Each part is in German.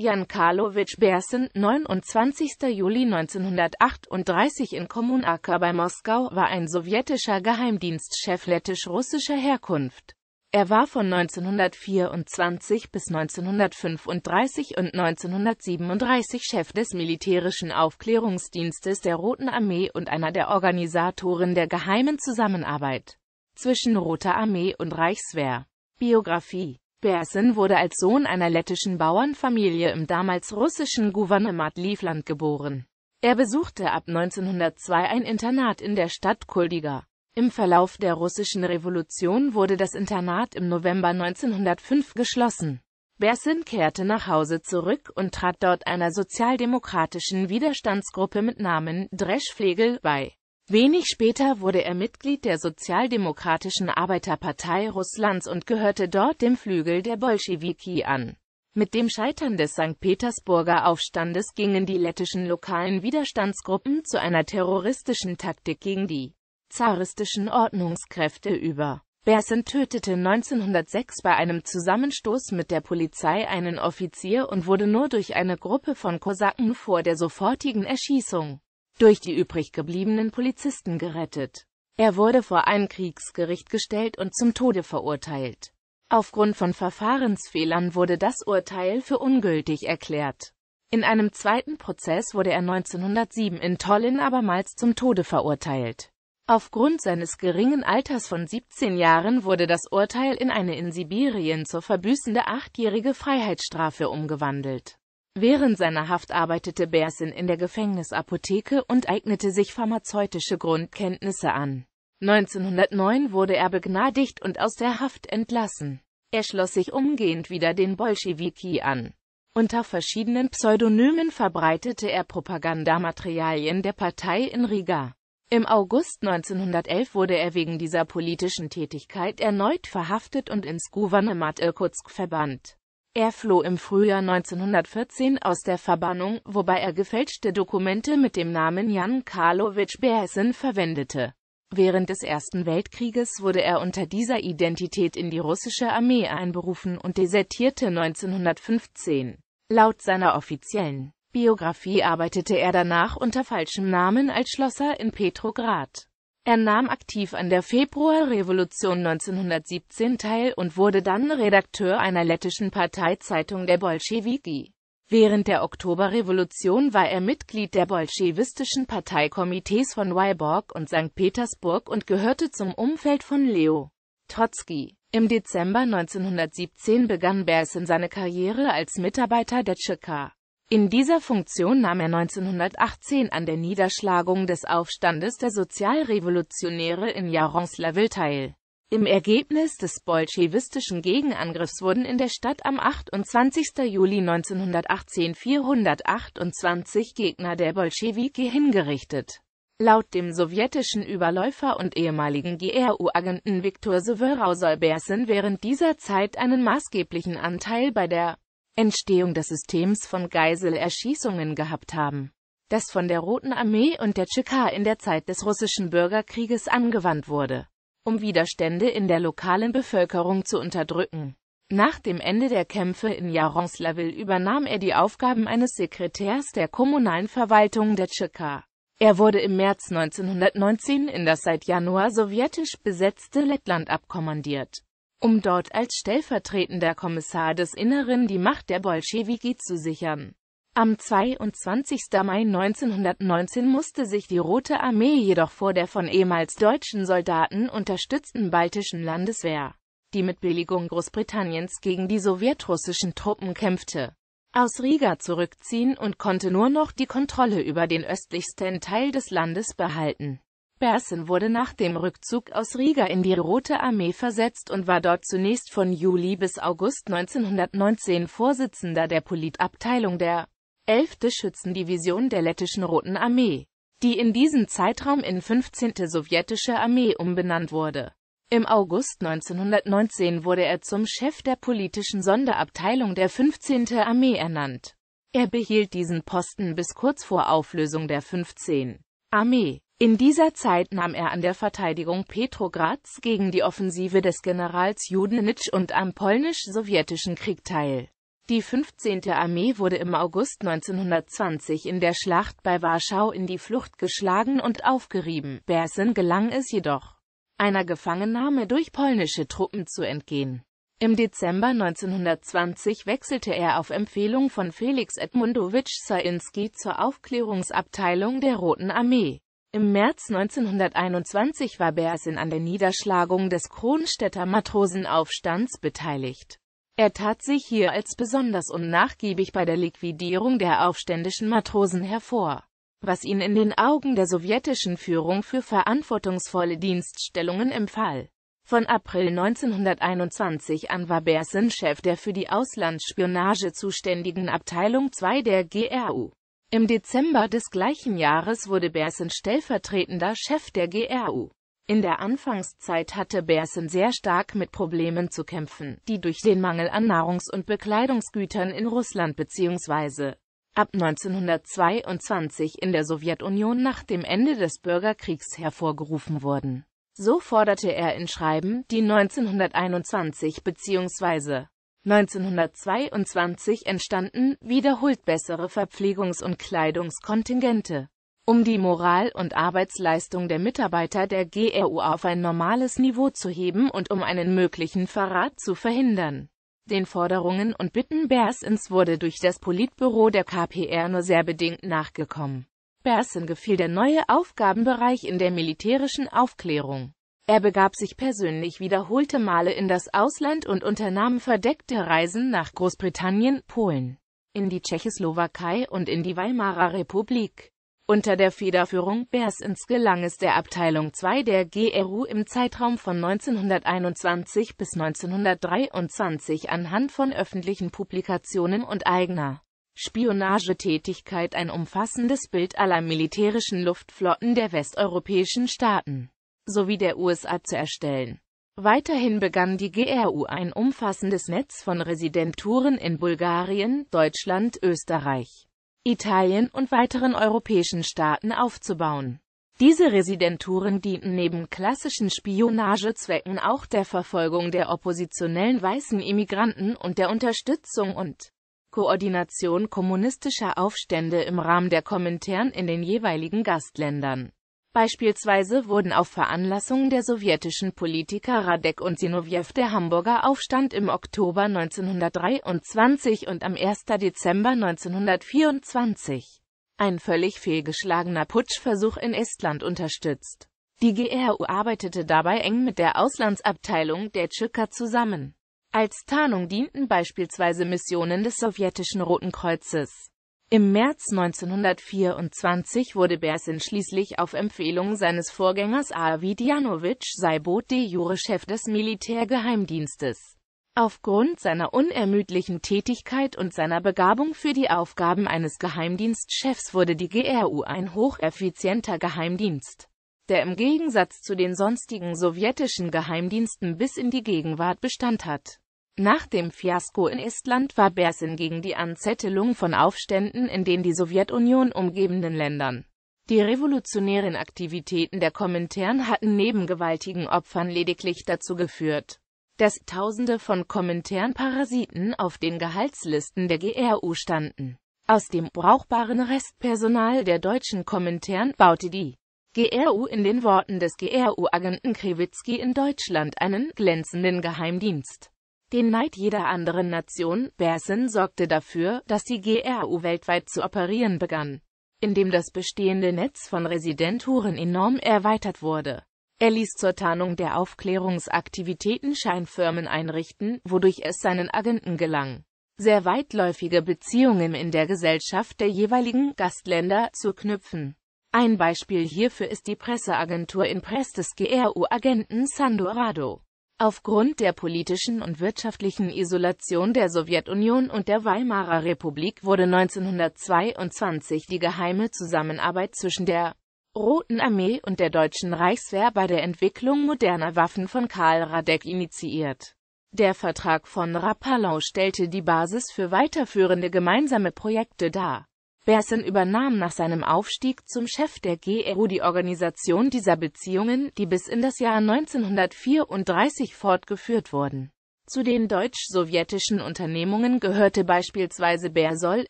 Jan Karlovic Bersen, 29. Juli 1938 in Kommunarka bei Moskau, war ein sowjetischer Geheimdienstchef lettisch-russischer Herkunft. Er war von 1924 bis 1935 und 1937 Chef des militärischen Aufklärungsdienstes der Roten Armee und einer der Organisatoren der geheimen Zusammenarbeit zwischen Roter Armee und Reichswehr. Biografie Bersen wurde als Sohn einer lettischen Bauernfamilie im damals russischen Gouvernement Livland geboren. Er besuchte ab 1902 ein Internat in der Stadt Kuldiga. Im Verlauf der russischen Revolution wurde das Internat im November 1905 geschlossen. Bersin kehrte nach Hause zurück und trat dort einer sozialdemokratischen Widerstandsgruppe mit Namen Dreschflegel bei Wenig später wurde er Mitglied der Sozialdemokratischen Arbeiterpartei Russlands und gehörte dort dem Flügel der Bolschewiki an. Mit dem Scheitern des St. Petersburger Aufstandes gingen die lettischen lokalen Widerstandsgruppen zu einer terroristischen Taktik gegen die zaristischen Ordnungskräfte über. Bersen tötete 1906 bei einem Zusammenstoß mit der Polizei einen Offizier und wurde nur durch eine Gruppe von Kosaken vor der sofortigen Erschießung durch die übrig gebliebenen Polizisten gerettet. Er wurde vor ein Kriegsgericht gestellt und zum Tode verurteilt. Aufgrund von Verfahrensfehlern wurde das Urteil für ungültig erklärt. In einem zweiten Prozess wurde er 1907 in Tollin abermals zum Tode verurteilt. Aufgrund seines geringen Alters von 17 Jahren wurde das Urteil in eine in Sibirien zur verbüßende achtjährige Freiheitsstrafe umgewandelt. Während seiner Haft arbeitete Bersin in der Gefängnisapotheke und eignete sich pharmazeutische Grundkenntnisse an. 1909 wurde er begnadigt und aus der Haft entlassen. Er schloss sich umgehend wieder den Bolschewiki an. Unter verschiedenen Pseudonymen verbreitete er Propagandamaterialien der Partei in Riga. Im August 1911 wurde er wegen dieser politischen Tätigkeit erneut verhaftet und ins Gouvernement Irkutsk verbannt. Er floh im Frühjahr 1914 aus der Verbannung, wobei er gefälschte Dokumente mit dem Namen Jan Karlovic Bersen verwendete. Während des Ersten Weltkrieges wurde er unter dieser Identität in die russische Armee einberufen und desertierte 1915. Laut seiner offiziellen Biografie arbeitete er danach unter falschem Namen als Schlosser in Petrograd. Er nahm aktiv an der Februarrevolution 1917 teil und wurde dann Redakteur einer lettischen Parteizeitung der Bolschewiki. Während der Oktoberrevolution war er Mitglied der bolschewistischen Parteikomitees von Weiborg und St. Petersburg und gehörte zum Umfeld von Leo Trotzki. Im Dezember 1917 begann Bersin seine Karriere als Mitarbeiter der Tscheka. In dieser Funktion nahm er 1918 an der Niederschlagung des Aufstandes der Sozialrevolutionäre in Jaroslavl teil. Im Ergebnis des bolschewistischen Gegenangriffs wurden in der Stadt am 28. Juli 1918 428 Gegner der Bolschewiki hingerichtet. Laut dem sowjetischen Überläufer und ehemaligen GRU-Agenten Viktor Severau soll Bersen während dieser Zeit einen maßgeblichen Anteil bei der Entstehung des Systems von Geiselerschießungen gehabt haben, das von der Roten Armee und der Tscheka in der Zeit des russischen Bürgerkrieges angewandt wurde, um Widerstände in der lokalen Bevölkerung zu unterdrücken. Nach dem Ende der Kämpfe in Jaroslavl übernahm er die Aufgaben eines Sekretärs der kommunalen Verwaltung der Tscheka. Er wurde im März 1919 in das seit Januar sowjetisch besetzte Lettland abkommandiert um dort als stellvertretender Kommissar des Inneren die Macht der Bolschewiki zu sichern. Am 22. Mai 1919 musste sich die Rote Armee jedoch vor der von ehemals deutschen Soldaten unterstützten baltischen Landeswehr, die mit Billigung Großbritanniens gegen die sowjetrussischen Truppen kämpfte, aus Riga zurückziehen und konnte nur noch die Kontrolle über den östlichsten Teil des Landes behalten. Bersen wurde nach dem Rückzug aus Riga in die Rote Armee versetzt und war dort zunächst von Juli bis August 1919 Vorsitzender der Politabteilung der 11. Schützendivision der lettischen Roten Armee, die in diesem Zeitraum in 15. Sowjetische Armee umbenannt wurde. Im August 1919 wurde er zum Chef der politischen Sonderabteilung der 15. Armee ernannt. Er behielt diesen Posten bis kurz vor Auflösung der 15. Armee. In dieser Zeit nahm er an der Verteidigung Petrograds gegen die Offensive des Generals Judenitsch und am polnisch-sowjetischen Krieg teil. Die 15. Armee wurde im August 1920 in der Schlacht bei Warschau in die Flucht geschlagen und aufgerieben. Bersen gelang es jedoch, einer Gefangennahme durch polnische Truppen zu entgehen. Im Dezember 1920 wechselte er auf Empfehlung von Felix Edmundowitsch Sainski zur Aufklärungsabteilung der Roten Armee. Im März 1921 war Bersin an der Niederschlagung des Kronstädter Matrosenaufstands beteiligt. Er tat sich hier als besonders unnachgiebig bei der Liquidierung der aufständischen Matrosen hervor, was ihn in den Augen der sowjetischen Führung für verantwortungsvolle Dienststellungen empfahl. Von April 1921 an war Bersin Chef der für die Auslandsspionage zuständigen Abteilung 2 der GRU. Im Dezember des gleichen Jahres wurde Bersen stellvertretender Chef der GRU. In der Anfangszeit hatte Bersen sehr stark mit Problemen zu kämpfen, die durch den Mangel an Nahrungs- und Bekleidungsgütern in Russland bzw. ab 1922 in der Sowjetunion nach dem Ende des Bürgerkriegs hervorgerufen wurden. So forderte er in Schreiben, die 1921 bzw. 1922 entstanden wiederholt bessere Verpflegungs- und Kleidungskontingente. Um die Moral und Arbeitsleistung der Mitarbeiter der GRU auf ein normales Niveau zu heben und um einen möglichen Verrat zu verhindern. Den Forderungen und Bitten Bersens wurde durch das Politbüro der KPR nur sehr bedingt nachgekommen. Bersen gefiel der neue Aufgabenbereich in der militärischen Aufklärung. Er begab sich persönlich wiederholte Male in das Ausland und unternahm verdeckte Reisen nach Großbritannien, Polen, in die Tschechoslowakei und in die Weimarer Republik. Unter der Federführung Bersins gelang es der Abteilung 2 der GRU im Zeitraum von 1921 bis 1923 anhand von öffentlichen Publikationen und eigener Spionagetätigkeit ein umfassendes Bild aller militärischen Luftflotten der westeuropäischen Staaten sowie der USA zu erstellen. Weiterhin begann die GRU ein umfassendes Netz von Residenturen in Bulgarien, Deutschland, Österreich, Italien und weiteren europäischen Staaten aufzubauen. Diese Residenturen dienten neben klassischen Spionagezwecken auch der Verfolgung der oppositionellen weißen Immigranten und der Unterstützung und Koordination kommunistischer Aufstände im Rahmen der Komintern in den jeweiligen Gastländern. Beispielsweise wurden auf Veranlassung der sowjetischen Politiker Radek und Sinowjew der Hamburger Aufstand im Oktober 1923 und am 1. Dezember 1924 ein völlig fehlgeschlagener Putschversuch in Estland unterstützt. Die GRU arbeitete dabei eng mit der Auslandsabteilung der Tschücker zusammen. Als Tarnung dienten beispielsweise Missionen des sowjetischen Roten Kreuzes. Im März 1924 wurde Bersin schließlich auf Empfehlung seines Vorgängers Avidjanovic Seibot de Jure Chef des Militärgeheimdienstes. Aufgrund seiner unermüdlichen Tätigkeit und seiner Begabung für die Aufgaben eines Geheimdienstchefs wurde die GRU ein hocheffizienter Geheimdienst, der im Gegensatz zu den sonstigen sowjetischen Geheimdiensten bis in die Gegenwart Bestand hat. Nach dem Fiasko in Estland war Bersin gegen die Anzettelung von Aufständen in den die Sowjetunion umgebenden Ländern. Die revolutionären Aktivitäten der Komintern hatten neben gewaltigen Opfern lediglich dazu geführt, dass Tausende von Komintern-Parasiten auf den Gehaltslisten der GRU standen. Aus dem brauchbaren Restpersonal der deutschen Komintern baute die GRU in den Worten des GRU-Agenten Krewitzky in Deutschland einen glänzenden Geheimdienst den Neid jeder anderen Nation. Bersin sorgte dafür, dass die GRU weltweit zu operieren begann, indem das bestehende Netz von Residenturen enorm erweitert wurde. Er ließ zur Tarnung der Aufklärungsaktivitäten Scheinfirmen einrichten, wodurch es seinen Agenten gelang, sehr weitläufige Beziehungen in der Gesellschaft der jeweiligen Gastländer zu knüpfen. Ein Beispiel hierfür ist die Presseagentur in Press des GRU-Agenten Sandorado. Aufgrund der politischen und wirtschaftlichen Isolation der Sowjetunion und der Weimarer Republik wurde 1922 die geheime Zusammenarbeit zwischen der Roten Armee und der Deutschen Reichswehr bei der Entwicklung moderner Waffen von Karl Radek initiiert. Der Vertrag von Rapallau stellte die Basis für weiterführende gemeinsame Projekte dar Bersen übernahm nach seinem Aufstieg zum Chef der GRU die Organisation dieser Beziehungen, die bis in das Jahr 1934 fortgeführt wurden. Zu den deutsch-sowjetischen Unternehmungen gehörte beispielsweise Bersol,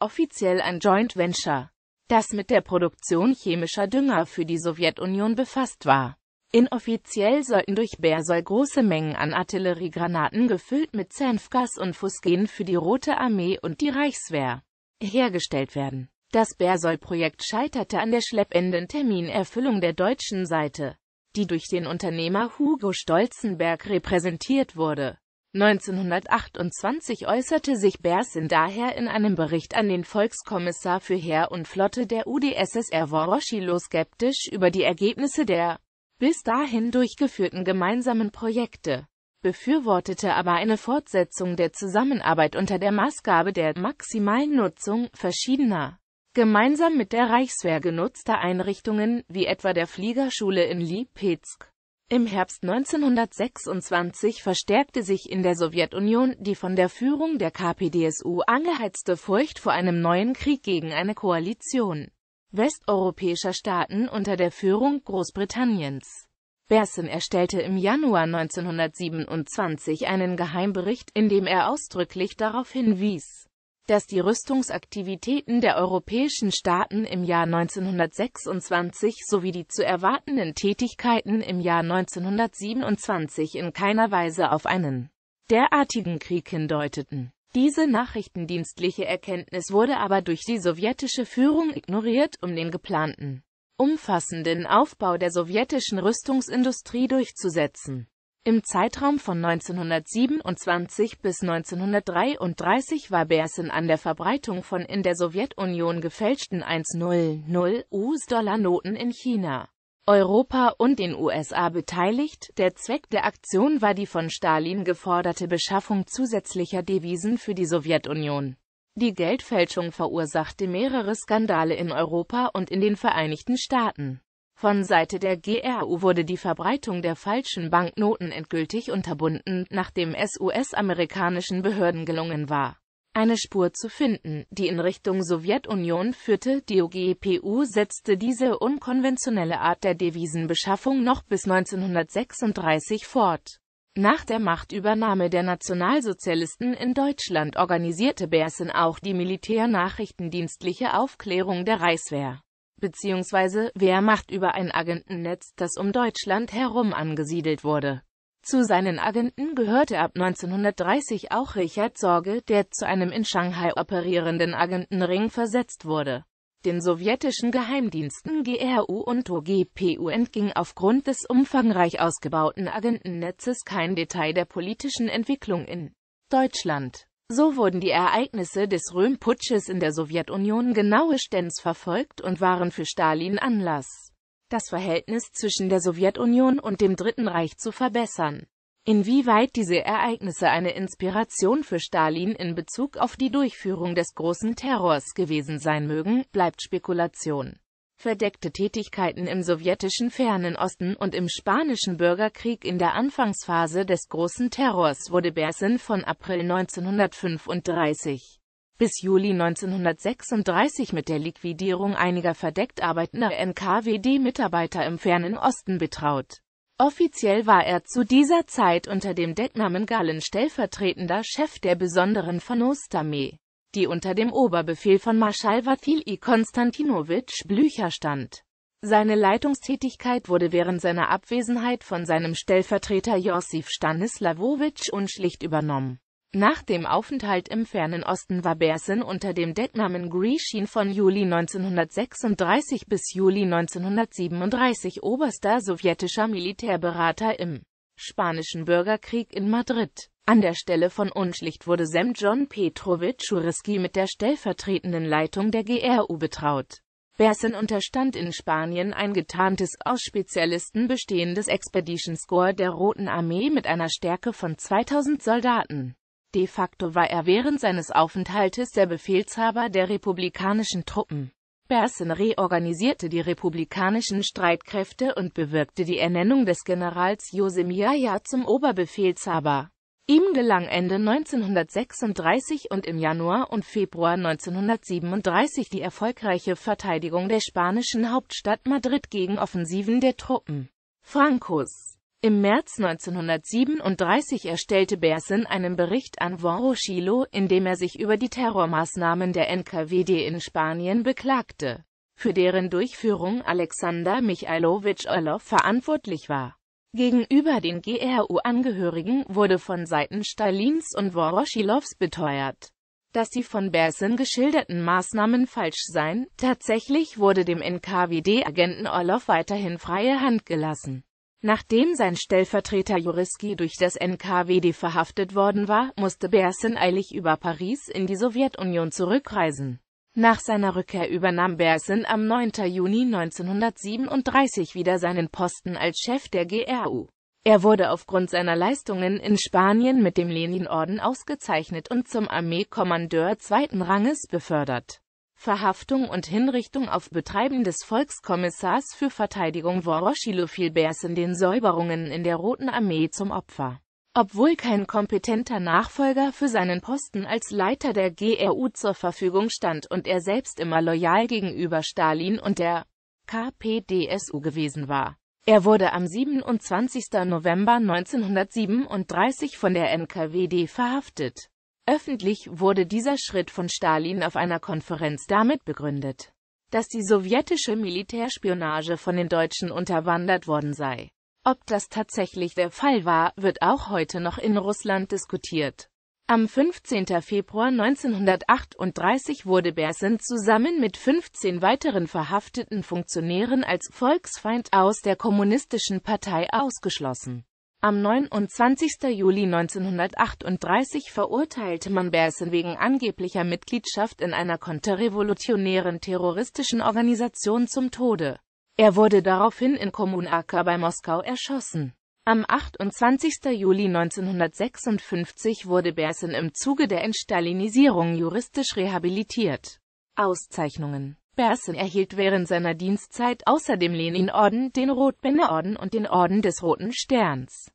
offiziell ein Joint Venture, das mit der Produktion chemischer Dünger für die Sowjetunion befasst war. Inoffiziell sollten durch Bersol große Mengen an Artilleriegranaten gefüllt mit Zenfgas und Fusgen für die Rote Armee und die Reichswehr hergestellt werden. Das Bersol-Projekt scheiterte an der schleppenden Terminerfüllung der deutschen Seite, die durch den Unternehmer Hugo Stolzenberg repräsentiert wurde. 1928 äußerte sich Bersin daher in einem Bericht an den Volkskommissar für Heer und Flotte der UdSSR Voroschilo skeptisch über die Ergebnisse der bis dahin durchgeführten gemeinsamen Projekte, befürwortete aber eine Fortsetzung der Zusammenarbeit unter der Maßgabe der maximalen Nutzung verschiedener gemeinsam mit der Reichswehr genutzte Einrichtungen, wie etwa der Fliegerschule in Lipetsk. Im Herbst 1926 verstärkte sich in der Sowjetunion die von der Führung der KPDSU angeheizte Furcht vor einem neuen Krieg gegen eine Koalition westeuropäischer Staaten unter der Führung Großbritanniens. Bersin erstellte im Januar 1927 einen Geheimbericht, in dem er ausdrücklich darauf hinwies dass die Rüstungsaktivitäten der europäischen Staaten im Jahr 1926 sowie die zu erwartenden Tätigkeiten im Jahr 1927 in keiner Weise auf einen derartigen Krieg hindeuteten. Diese nachrichtendienstliche Erkenntnis wurde aber durch die sowjetische Führung ignoriert, um den geplanten, umfassenden Aufbau der sowjetischen Rüstungsindustrie durchzusetzen im Zeitraum von 1927 bis 1933 war Bersin an der Verbreitung von in der Sowjetunion gefälschten 1,00 US-Dollar-Noten in China, Europa und den USA beteiligt. Der Zweck der Aktion war die von Stalin geforderte Beschaffung zusätzlicher Devisen für die Sowjetunion. Die Geldfälschung verursachte mehrere Skandale in Europa und in den Vereinigten Staaten. Von Seite der GRU wurde die Verbreitung der falschen Banknoten endgültig unterbunden, nachdem es US-amerikanischen Behörden gelungen war, eine Spur zu finden, die in Richtung Sowjetunion führte. Die OGPU setzte diese unkonventionelle Art der Devisenbeschaffung noch bis 1936 fort. Nach der Machtübernahme der Nationalsozialisten in Deutschland organisierte Bersen auch die militärnachrichtendienstliche Aufklärung der Reichswehr bzw. Macht über ein Agentennetz, das um Deutschland herum angesiedelt wurde. Zu seinen Agenten gehörte ab 1930 auch Richard Sorge, der zu einem in Shanghai operierenden Agentenring versetzt wurde. Den sowjetischen Geheimdiensten GRU und OGPU entging aufgrund des umfangreich ausgebauten Agentennetzes kein Detail der politischen Entwicklung in Deutschland. So wurden die Ereignisse des Röhmputsches in der Sowjetunion genauestens verfolgt und waren für Stalin Anlass, das Verhältnis zwischen der Sowjetunion und dem Dritten Reich zu verbessern. Inwieweit diese Ereignisse eine Inspiration für Stalin in Bezug auf die Durchführung des großen Terrors gewesen sein mögen, bleibt Spekulation verdeckte Tätigkeiten im sowjetischen Fernen Osten und im Spanischen Bürgerkrieg in der Anfangsphase des Großen Terrors wurde Bersin von April 1935 bis Juli 1936 mit der Liquidierung einiger verdeckt arbeitender NKWD-Mitarbeiter im Fernen Osten betraut. Offiziell war er zu dieser Zeit unter dem Decknamen Gallen stellvertretender Chef der besonderen Vernostarmee die unter dem Oberbefehl von Marschall Wathili Konstantinowitsch Blücher stand. Seine Leitungstätigkeit wurde während seiner Abwesenheit von seinem Stellvertreter Josif Stanislawowitsch unschlicht übernommen. Nach dem Aufenthalt im fernen Osten war Bersin unter dem Decknamen Grieschin von Juli 1936 bis Juli 1937 oberster sowjetischer Militärberater im Spanischen Bürgerkrieg in Madrid. An der Stelle von Unschlicht wurde samt John Petrovic Schureski mit der stellvertretenden Leitung der GRU betraut. Bersen unterstand in Spanien ein getarntes, aus Spezialisten bestehendes Expedition Score der Roten Armee mit einer Stärke von 2000 Soldaten. De facto war er während seines Aufenthaltes der Befehlshaber der republikanischen Truppen. Bersen reorganisierte die republikanischen Streitkräfte und bewirkte die Ernennung des Generals Josimia zum Oberbefehlshaber. Ihm gelang Ende 1936 und im Januar und Februar 1937 die erfolgreiche Verteidigung der spanischen Hauptstadt Madrid gegen Offensiven der Truppen Francos. Im März 1937 erstellte Bersin einen Bericht an Vorrochilo, in dem er sich über die Terrormaßnahmen der NKWD in Spanien beklagte, für deren Durchführung Alexander Michailowitsch Orlov verantwortlich war. Gegenüber den GRU-Angehörigen wurde von Seiten Stalins und Woroschilows beteuert, dass die von Bersin geschilderten Maßnahmen falsch seien. Tatsächlich wurde dem NKWD-Agenten Orlov weiterhin freie Hand gelassen. Nachdem sein Stellvertreter Juriski durch das NKWD verhaftet worden war, musste Bersin eilig über Paris in die Sowjetunion zurückreisen. Nach seiner Rückkehr übernahm Bersin am 9. Juni 1937 wieder seinen Posten als Chef der GRU. Er wurde aufgrund seiner Leistungen in Spanien mit dem Leninorden ausgezeichnet und zum Armeekommandeur zweiten Ranges befördert. Verhaftung und Hinrichtung auf Betreiben des Volkskommissars für Verteidigung Woroschilow fiel Bersin den Säuberungen in der Roten Armee zum Opfer obwohl kein kompetenter Nachfolger für seinen Posten als Leiter der GRU zur Verfügung stand und er selbst immer loyal gegenüber Stalin und der KPdSU gewesen war. Er wurde am 27. November 1937 von der NKWD verhaftet. Öffentlich wurde dieser Schritt von Stalin auf einer Konferenz damit begründet, dass die sowjetische Militärspionage von den Deutschen unterwandert worden sei. Ob das tatsächlich der Fall war, wird auch heute noch in Russland diskutiert. Am 15. Februar 1938 wurde Bersen zusammen mit 15 weiteren verhafteten Funktionären als Volksfeind aus der Kommunistischen Partei ausgeschlossen. Am 29. Juli 1938 verurteilte man Bersen wegen angeblicher Mitgliedschaft in einer konterrevolutionären terroristischen Organisation zum Tode. Er wurde daraufhin in Kommunarka bei Moskau erschossen. Am 28. Juli 1956 wurde Bersin im Zuge der Entstalinisierung juristisch rehabilitiert. Auszeichnungen Bersin erhielt während seiner Dienstzeit außerdem Leninorden, den Rotbänderorden und den Orden des Roten Sterns.